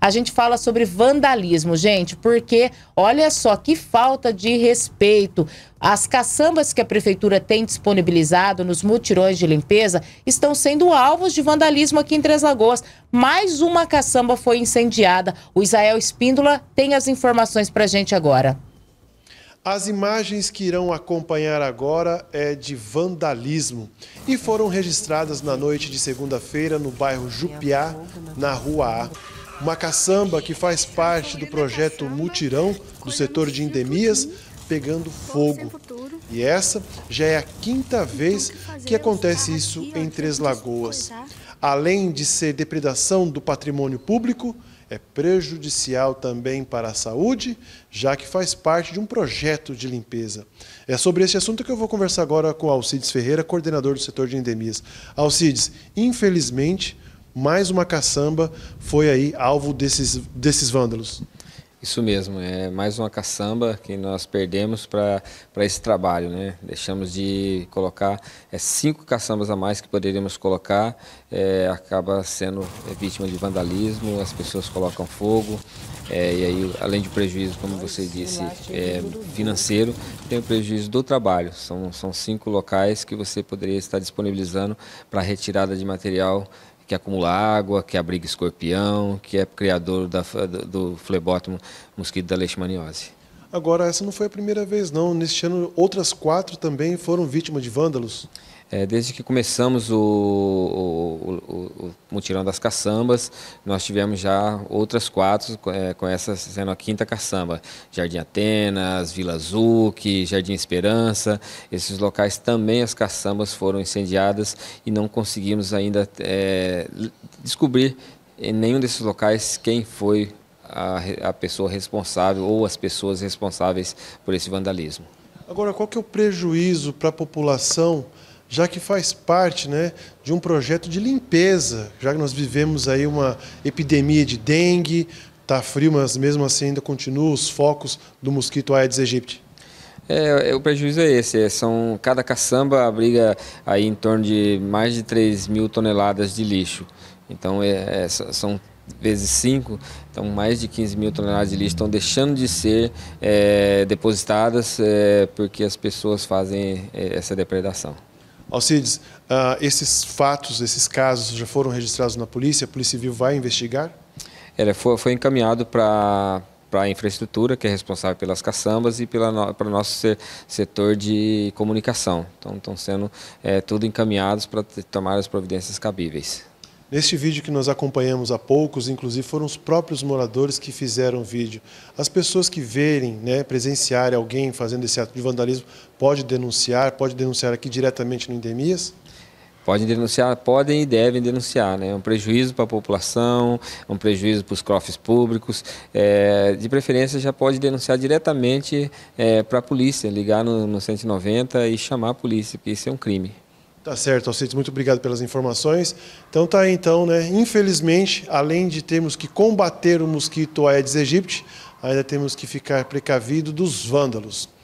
a gente fala sobre vandalismo, gente, porque olha só que falta de respeito. As caçambas que a prefeitura tem disponibilizado nos mutirões de limpeza estão sendo alvos de vandalismo aqui em Três Lagoas. Mais uma caçamba foi incendiada. O Israel Espíndola tem as informações para a gente agora. As imagens que irão acompanhar agora é de vandalismo e foram registradas na noite de segunda-feira no bairro Jupiá, na Rua A uma caçamba que faz parte do projeto Mutirão do setor de endemias pegando fogo. E essa já é a quinta vez que acontece isso em Três Lagoas. Além de ser depredação do patrimônio público, é prejudicial também para a saúde, já que faz parte de um projeto de limpeza. É sobre esse assunto que eu vou conversar agora com Alcides Ferreira, coordenador do setor de endemias. Alcides, infelizmente, mais uma caçamba foi aí alvo desses, desses vândalos. Isso mesmo, é mais uma caçamba que nós perdemos para esse trabalho. Né? Deixamos de colocar é, cinco caçambas a mais que poderíamos colocar, é, acaba sendo é, vítima de vandalismo, as pessoas colocam fogo, é, e aí, além de prejuízo, como você disse, é, financeiro, tem o prejuízo do trabalho. São, são cinco locais que você poderia estar disponibilizando para retirada de material que acumula água, que abriga escorpião, que é criador da, do, do flebótomo mosquito da leishmaniose. Agora, essa não foi a primeira vez, não. Neste ano, outras quatro também foram vítimas de vândalos. É, desde que começamos o, o, o, o, mutirão das caçambas, nós tivemos já outras quatro, é, com essa sendo a quinta caçamba. Jardim Atenas, Vila Zuc, Jardim Esperança, esses locais também as caçambas foram incendiadas e não conseguimos ainda é, descobrir em nenhum desses locais quem foi a, a pessoa responsável ou as pessoas responsáveis por esse vandalismo. Agora, qual que é o prejuízo para a população já que faz parte né, de um projeto de limpeza, já que nós vivemos aí uma epidemia de dengue, está frio, mas mesmo assim ainda continuam os focos do mosquito Aedes aegypti. É, é o prejuízo é esse. É, são, cada caçamba abriga aí em torno de mais de 3 mil toneladas de lixo. Então é, é, são vezes 5, então mais de 15 mil toneladas de lixo estão deixando de ser é, depositadas é, porque as pessoas fazem essa depredação. Alcides, uh, esses fatos, esses casos já foram registrados na polícia? A Polícia Civil vai investigar? Ela foi, foi encaminhado para para a infraestrutura, que é responsável pelas caçambas, e pela, para o nosso setor de comunicação. Então, estão sendo é, tudo encaminhados para tomar as providências cabíveis. Neste vídeo que nós acompanhamos há poucos, inclusive foram os próprios moradores que fizeram o vídeo. As pessoas que verem, né, presenciarem alguém fazendo esse ato de vandalismo, pode denunciar, pode denunciar aqui diretamente no Endemias? Podem denunciar, podem e devem denunciar, né? É um prejuízo para a população, é um prejuízo para os cofres públicos. É, de preferência, já pode denunciar diretamente é, para a polícia, ligar no, no 190 e chamar a polícia, porque isso é um crime. Tá certo, Alcides, muito obrigado pelas informações. Então tá aí, então, né? Infelizmente, além de termos que combater o mosquito Aedes aegypti, ainda temos que ficar precavido dos vândalos.